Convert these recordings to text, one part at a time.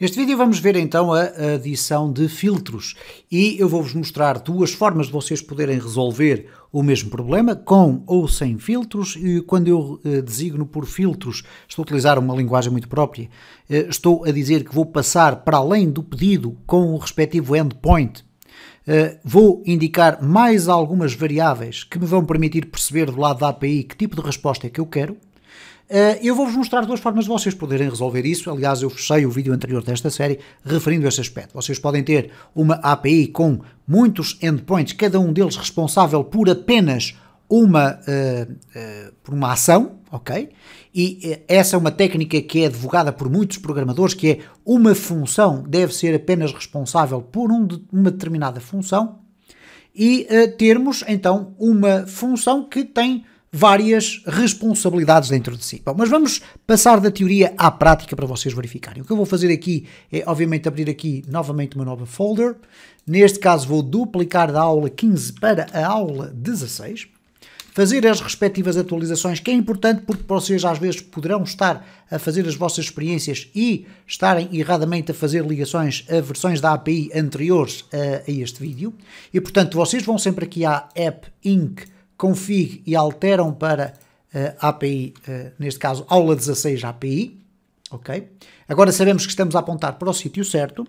Neste vídeo vamos ver então a adição de filtros e eu vou-vos mostrar duas formas de vocês poderem resolver o mesmo problema com ou sem filtros e quando eu eh, designo por filtros estou a utilizar uma linguagem muito própria eh, estou a dizer que vou passar para além do pedido com o respectivo endpoint eh, vou indicar mais algumas variáveis que me vão permitir perceber do lado da API que tipo de resposta é que eu quero. Eh, eu vou-vos mostrar duas formas de vocês poderem resolver isso. Aliás, eu fechei o vídeo anterior desta série referindo a este aspecto. Vocês podem ter uma API com muitos endpoints, cada um deles responsável por apenas uma, uh, uh, por uma ação, ok? E essa é uma técnica que é advogada por muitos programadores, que é uma função deve ser apenas responsável por um de, uma determinada função e uh, termos então uma função que tem várias responsabilidades dentro de si. Bom, mas vamos passar da teoria à prática para vocês verificarem. O que eu vou fazer aqui é, obviamente, abrir aqui novamente uma nova folder. Neste caso, vou duplicar da aula 15 para a aula 16. Fazer as respectivas atualizações, que é importante porque vocês às vezes poderão estar a fazer as vossas experiências e estarem erradamente a fazer ligações a versões da API anteriores a, a este vídeo. E portanto, vocês vão sempre aqui à App Inc config e alteram para uh, eh, API, uh, eh, neste caso aula 16 API, ok? Agora sabemos que estamos a apontar para o sítio certo.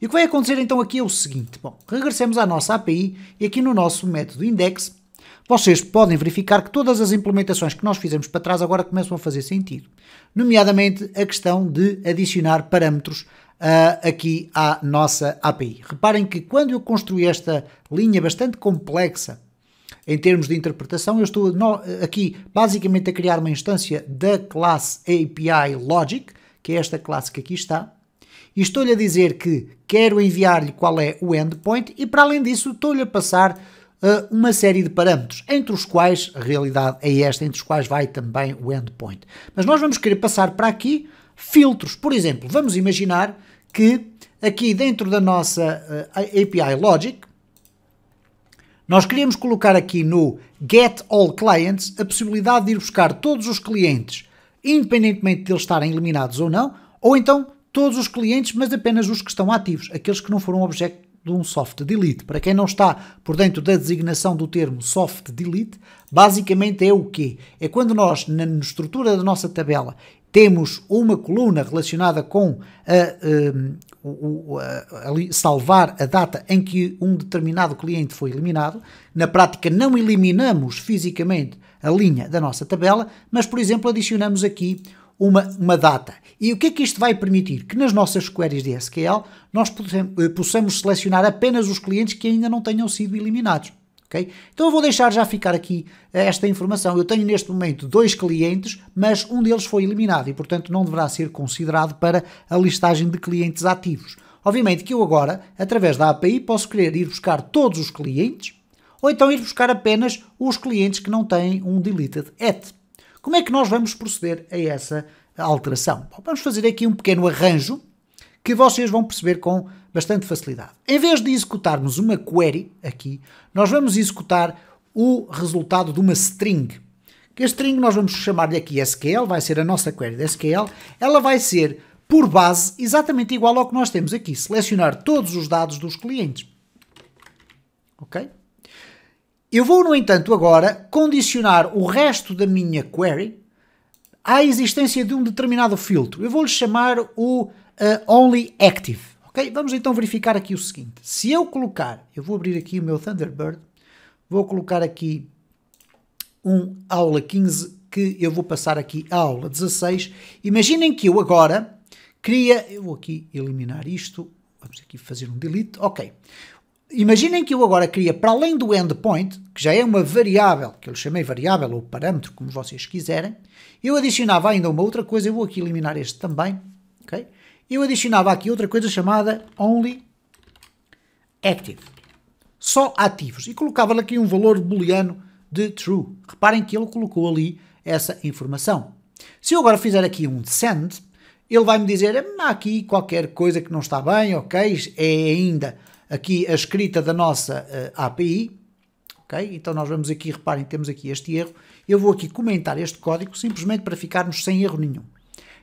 E o que vai acontecer então aqui é o seguinte, bom, regressemos à nossa API e aqui no nosso método index, vocês podem verificar que todas as implementações que nós fizemos para trás agora começam a fazer sentido, nomeadamente a questão de adicionar parâmetros Uh, aqui à nossa API. Reparem que quando eu construí esta linha bastante complexa em termos de interpretação, eu estou aqui basicamente a criar uma instância da classe API Logic, que é esta classe que aqui está, e estou-lhe a dizer que quero enviar-lhe qual é o endpoint e para além disso estou-lhe a passar uh, uma série de parâmetros, entre os quais, a realidade é esta, entre os quais vai também o endpoint. Mas nós vamos querer passar para aqui filtros. Por exemplo, vamos imaginar que aqui dentro da nossa uh, API Logic, nós queríamos colocar aqui no Get All Clients a possibilidade de ir buscar todos os clientes, independentemente de eles estarem eliminados ou não, ou então todos os clientes, mas apenas os que estão ativos, aqueles que não foram objeto de um soft delete. Para quem não está por dentro da designação do termo soft delete, basicamente é o quê? É quando nós, na estrutura da nossa tabela, temos uma coluna relacionada com a, ehm, a, a, salvar a data em que um determinado cliente foi eliminado. Na prática, não eliminamos fisicamente a linha da nossa tabela, mas, por exemplo, adicionamos aqui uma, uma data. E o que é que isto vai permitir? Que nas nossas queries de SQL nós eh, possamos selecionar apenas os clientes que ainda não tenham sido eliminados. Então eu vou deixar já ficar aqui eh, esta informação. Eu tenho neste momento dois clientes, mas um deles foi eliminado e, portanto, não deverá ser considerado para a listagem de clientes ativos. Obviamente que eu agora, através da API, posso querer ir buscar todos os clientes ou então ir buscar apenas os clientes que não têm um deleted at. Como é que nós vamos proceder a essa alteração? Bom, vamos fazer aqui um pequeno arranjo que vocês vão perceber com bastante facilidade. Em vez de executarmos uma query aqui, nós vamos executar o resultado de uma string. Que a string nós vamos chamar-lhe aqui SQL, vai ser a nossa query de SQL. Ela vai ser, por base, exatamente igual ao que nós temos aqui. Selecionar todos os dados dos clientes. Ok? Eu vou, no entanto, agora condicionar o resto da minha query à existência de um determinado filtro. Eu vou-lhe chamar o uh, only active. Ok, vamos então verificar aqui o seguinte. Se eu colocar, eu vou abrir aqui o meu Thunderbird, vou colocar aqui um aula 15 que eu vou passar aqui a aula 16. Imaginem que eu agora queria, eu vou aqui eliminar isto, vamos aqui fazer um delete, ok. Imaginem que eu agora queria, para além do endpoint, que já é uma variável, que eu lhe chamei variável ou parâmetro, como vocês quiserem, eu adicionava ainda uma outra coisa, eu vou aqui eliminar este também, ok? eu adicionava aqui outra coisa chamada only active. Só ativos. E colocava-lhe aqui um valor booleano de true. Reparem que ele colocou ali essa informação. Se eu agora fizer aqui um send, ele vai-me dizer hum, há aqui qualquer coisa que não está bem, ok? É ainda aqui a escrita da nossa uh, eh, API, ok? Então nós vamos aqui, reparem, temos aqui este erro. Eu vou aqui comentar este código simplesmente para ficarmos sem erro nenhum.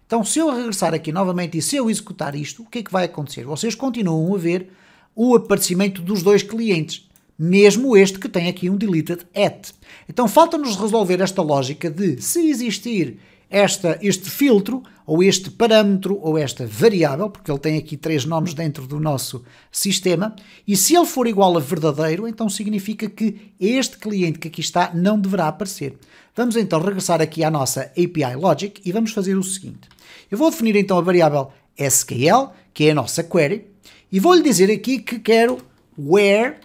Então, se eu regressar aqui novamente e se eu executar isto, o que é que vai acontecer? Vocês continuam a ver o aparecimento dos dois clientes, mesmo este que tem aqui um deleted at. Então, falta-nos resolver esta lógica de se existir esta, este filtro, ou este parâmetro, ou esta variável, porque ele tem aqui três nomes dentro do nosso sistema, e se ele for igual a verdadeiro, então significa que este cliente que aqui está não deverá aparecer. Vamos então regressar aqui à nossa API Logic e vamos fazer o seguinte. Eu vou definir então a variável SQL, que é a nossa query, e vou-lhe dizer aqui que quero where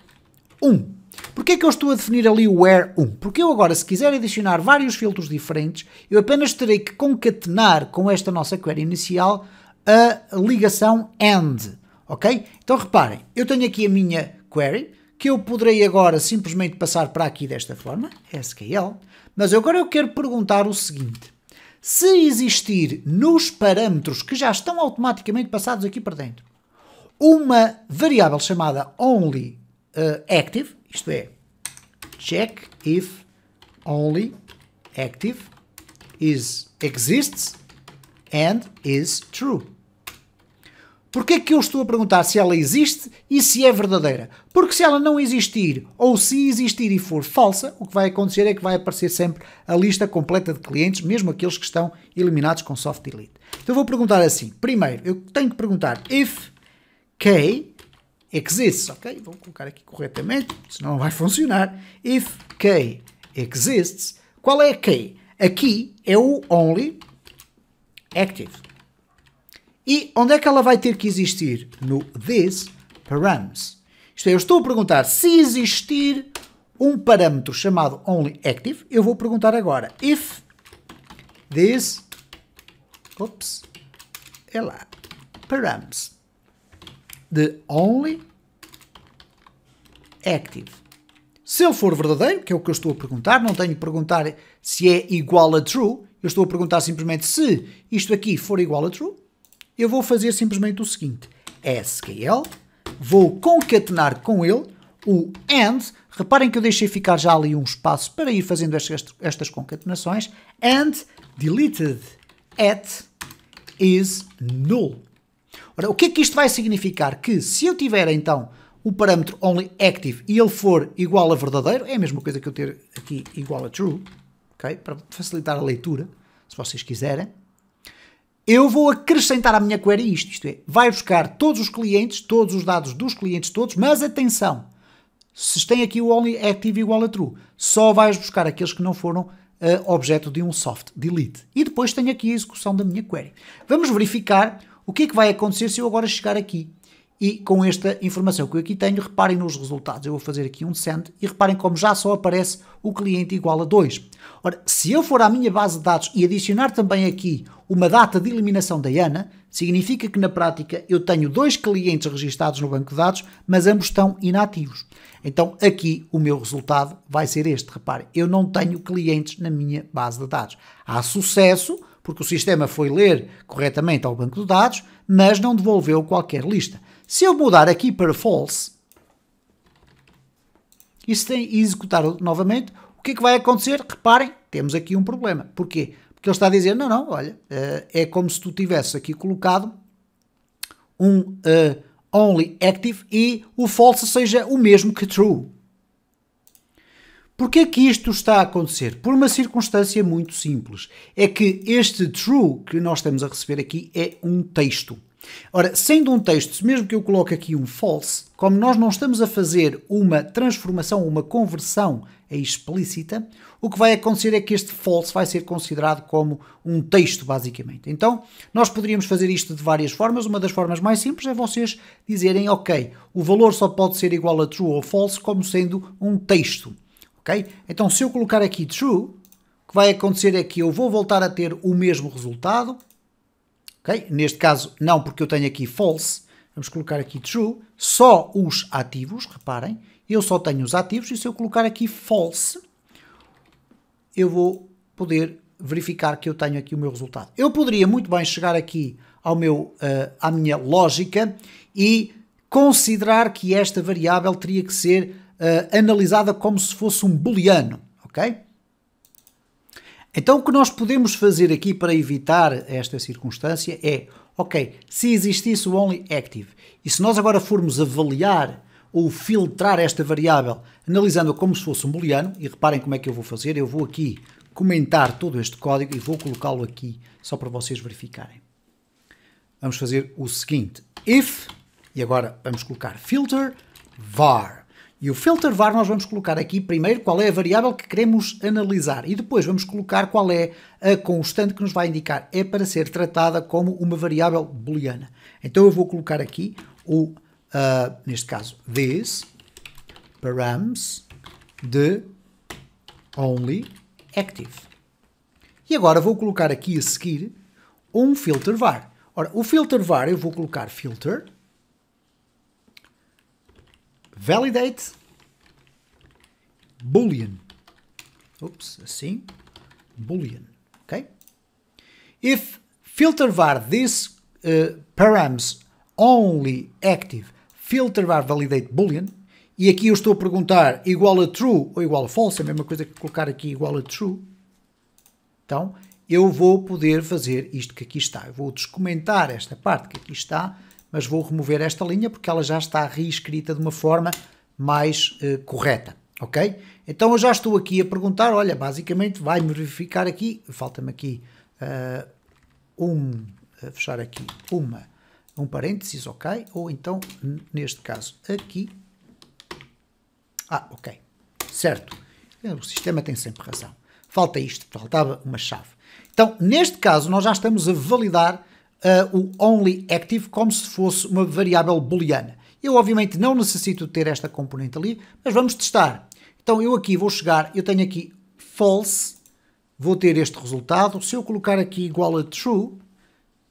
1. Porquê é que eu estou a definir ali o where 1? Porque eu agora, se quiser adicionar vários filtros diferentes, eu apenas terei que concatenar com esta nossa query inicial a ligação AND, ok? Então reparem, eu tenho aqui a minha query, que eu poderei agora simplesmente passar para aqui desta forma, SQL, mas agora eu quero perguntar o seguinte, se existir nos parâmetros que já estão automaticamente passados aqui para dentro, uma variável chamada only uh, active, isto é, check if only active is exists and is true. Porquê é que eu estou a perguntar se ela existe e se é verdadeira? Porque se ela não existir ou se existir e for falsa, o que vai acontecer é que vai aparecer sempre a lista completa de clientes, mesmo aqueles que estão eliminados com soft delete. Então vou perguntar assim: primeiro, eu tenho que perguntar if k exists, ok? Vou colocar aqui corretamente, senão não vai funcionar. If k exists, qual é k? Aqui é o only active. E onde é que ela vai ter que existir? No this params. Isto é, eu estou a perguntar se existir um parâmetro chamado only active, eu vou perguntar agora if this, ops, é lá, params de only active. Se ele for verdadeiro, que é o que eu estou a perguntar, não tenho que perguntar se é igual a true, eu estou a perguntar simplesmente se isto aqui for igual a true, eu vou fazer simplesmente o seguinte, é SQL, vou concatenar com ele o AND, reparem que eu deixei ficar já ali um espaço para ir fazendo estas, estas concatenações, AND deleted at is null. Ora, o que é que isto vai significar? Que se eu tiver então o parâmetro only active e ele for igual a verdadeiro, é a mesma coisa que eu ter aqui igual a true, okay? para facilitar a leitura, se vocês quiserem, eu vou acrescentar à minha query isto, isto é, vai buscar todos os clientes, todos os dados dos clientes todos, mas atenção, se tem aqui o only active igual a true, só vais buscar aqueles que não foram uh, objeto de um soft delete. E depois tenho aqui a execução da minha query. Vamos verificar o que é que vai acontecer se eu agora chegar aqui? E com esta informação que eu aqui tenho, reparem nos resultados. Eu vou fazer aqui um send e reparem como já só aparece o cliente igual a 2. Ora, se eu for à minha base de dados e adicionar também aqui uma data de eliminação da ANA, significa que na prática eu tenho dois clientes registados no banco de dados, mas ambos estão inativos. Então aqui o meu resultado vai ser este. Reparem, eu não tenho clientes na minha base de dados. Há sucesso, porque o sistema foi ler corretamente ao banco de dados, mas não devolveu qualquer lista. Se eu mudar aqui para false e, tem, executar novamente, o que é que vai acontecer? Reparem, temos aqui um problema. Porquê? Porque ele está a dizer, não, não, olha, eh, é como se tu tivesse aqui colocado um uh, only active e o false seja o mesmo que true. Por que isto está a acontecer? Por uma circunstância muito simples. É que este true que nós estamos a receber aqui é um texto. Ora, sendo um texto, mesmo que eu coloque aqui um false, como nós não estamos a fazer uma transformação, uma conversão explícita, o que vai acontecer é que este false vai ser considerado como um texto, basicamente. Então, nós poderíamos fazer isto de várias formas. Uma das formas mais simples é vocês dizerem, ok, o valor só pode ser igual a true ou false como sendo um texto ok? Então se eu colocar aqui true, o que vai acontecer é que eu vou voltar a ter o mesmo resultado, ok? Neste caso não, porque eu tenho aqui false, vamos colocar aqui true, só os ativos, reparem, eu só tenho os ativos e se eu colocar aqui false, eu vou poder verificar que eu tenho aqui o meu resultado. Eu poderia muito bem chegar aqui ao meu, uh, à minha lógica e considerar que esta variável teria que ser uh, analisada como se fosse um booleano, ok? Então o que nós podemos fazer aqui para evitar esta circunstância é, ok, se existisse o only active e se nós agora formos avaliar ou filtrar esta variável analisando-a como se fosse um booleano, e reparem como é que eu vou fazer, eu vou aqui comentar todo este código e vou colocá-lo aqui só para vocês verificarem. Vamos fazer o seguinte, if, e agora vamos colocar filter var. E o filter var nós vamos colocar aqui primeiro qual é a variável que queremos analisar e depois vamos colocar qual é a constante que nos vai indicar é para ser tratada como uma variável booleana. Então eu vou colocar aqui o, uh, neste caso, this params de only active. E agora vou colocar aqui a seguir um filter var. Ora, o filter var eu vou colocar filter validate boolean. Oops, assim. Boolean, ok? If filter var this uh, params only active, filter var validate boolean, e aqui eu estou a perguntar igual a true ou igual a false, é a mesma coisa que colocar aqui igual a true. Então, eu vou poder fazer isto que aqui está. Eu vou descomentar esta parte que aqui está mas vou remover esta linha porque ela já está reescrita de uma forma mais eh, correta, ok? Então eu já estou aqui a perguntar, olha, basicamente vai-me verificar aqui, falta-me aqui uh, um, eh, fechar aqui uma, um parênteses, ok? Ou então, neste caso, aqui, ah, ok, certo, o sistema tem sempre razão. Falta isto, faltava uma chave. Então, neste caso, nós já estamos a validar uh, o active como se fosse uma variável booleana. Eu obviamente não necessito ter esta componente ali, mas vamos testar. Então eu aqui vou chegar, eu tenho aqui false, vou ter este resultado. Se eu colocar aqui igual a true,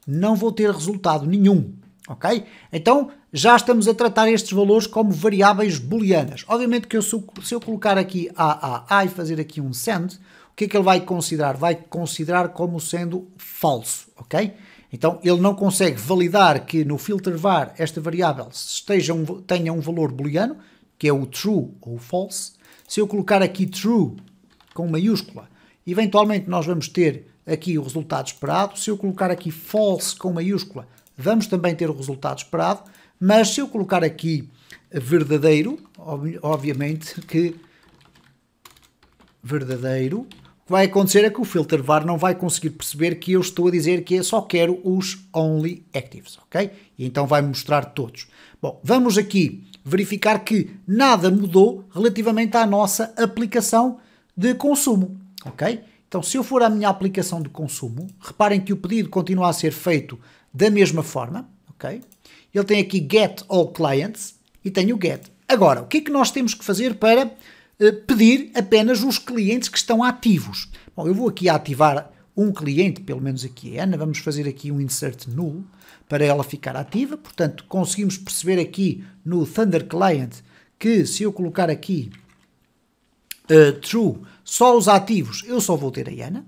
não vou ter resultado nenhum, ok? Então já estamos a tratar estes valores como variáveis booleanas. Obviamente que eu, se eu colocar aqui a a a e fazer aqui um send, o que é que ele vai considerar? Vai considerar como sendo falso, ok? Então ele não consegue validar que no filter var esta variável esteja um, tenha um valor booleano, que é o true ou false. Se eu colocar aqui true com maiúscula, eventualmente nós vamos ter aqui o resultado esperado. Se eu colocar aqui false com maiúscula, vamos também ter o resultado esperado. Mas se eu colocar aqui verdadeiro, obviamente que verdadeiro, que vai acontecer é que o filter VAR não vai conseguir perceber que eu estou a dizer que eu é só quero os only actives, ok? E então vai mostrar todos. Bom, vamos aqui verificar que nada mudou relativamente à nossa aplicação de consumo, ok? Então, se eu for à minha aplicação de consumo, reparem que o pedido continua a ser feito da mesma forma, ok? Ele tem aqui get all clients e tem o get. Agora, o que é que nós temos que fazer para eh, pedir apenas os clientes que estão ativos. Bom, eu vou aqui ativar um cliente, pelo menos aqui é Ana, vamos fazer aqui um insert null para ela ficar ativa, portanto conseguimos perceber aqui no Thunder Client que se eu colocar aqui uh, true, só os ativos, eu só vou ter a Ana,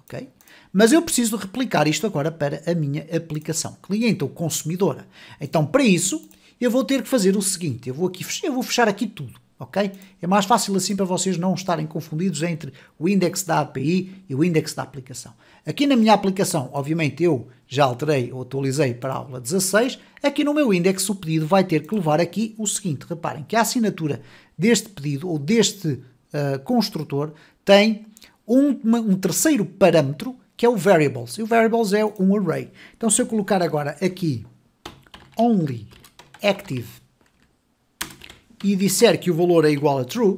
ok? Mas eu preciso replicar isto agora para a minha aplicação, cliente ou consumidora. Então para isso eu vou ter que fazer o seguinte, eu vou aqui, eu vou fechar aqui tudo ok? É mais fácil assim para vocês não estarem confundidos entre o index da API e o index da aplicação. Aqui na minha aplicação, obviamente eu já alterei ou atualizei para a aula 16, aqui no meu index o pedido vai ter que levar aqui o seguinte, reparem que a assinatura deste pedido ou deste uh, construtor tem um, uma, um terceiro parâmetro que é o variables, e o variables é um array. Então se eu colocar agora aqui only active e disser que o valor é igual a true,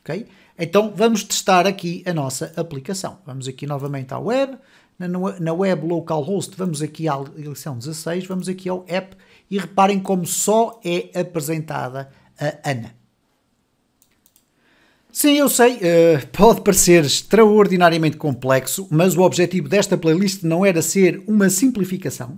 ok? Então vamos testar aqui a nossa aplicação. Vamos aqui novamente à web, na, na web localhost vamos aqui à lição 16, vamos aqui ao app e reparem como só é apresentada a Ana. Sim, eu sei, uh, pode parecer extraordinariamente complexo, mas o objetivo desta playlist não era ser uma simplificação.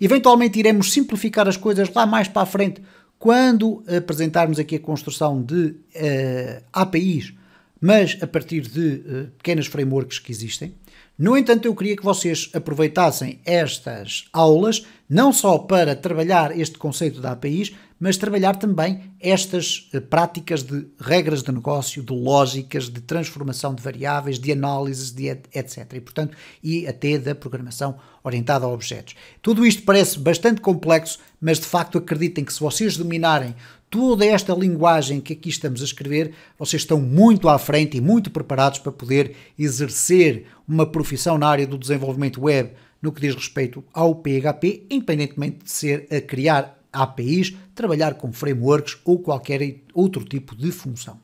Eventualmente iremos simplificar as coisas lá mais para a frente, quando apresentarmos aqui a construção de uh, eh, APIs, mas a partir de uh, pequenas frameworks que existem. No entanto, eu queria que vocês aproveitassem estas aulas, não só para trabalhar este conceito de APIs, mas trabalhar também estas eh, práticas de regras de negócio, de lógicas, de transformação de variáveis, de análises, de etc. E, portanto, e até da programação orientada a objetos. Tudo isto parece bastante complexo, mas de facto acreditem que se vocês dominarem toda esta linguagem que aqui estamos a escrever, vocês estão muito à frente e muito preparados para poder exercer uma profissão na área do desenvolvimento web no que diz respeito ao PHP, independentemente de ser a criar APIs, trabalhar com frameworks ou qualquer outro tipo de função.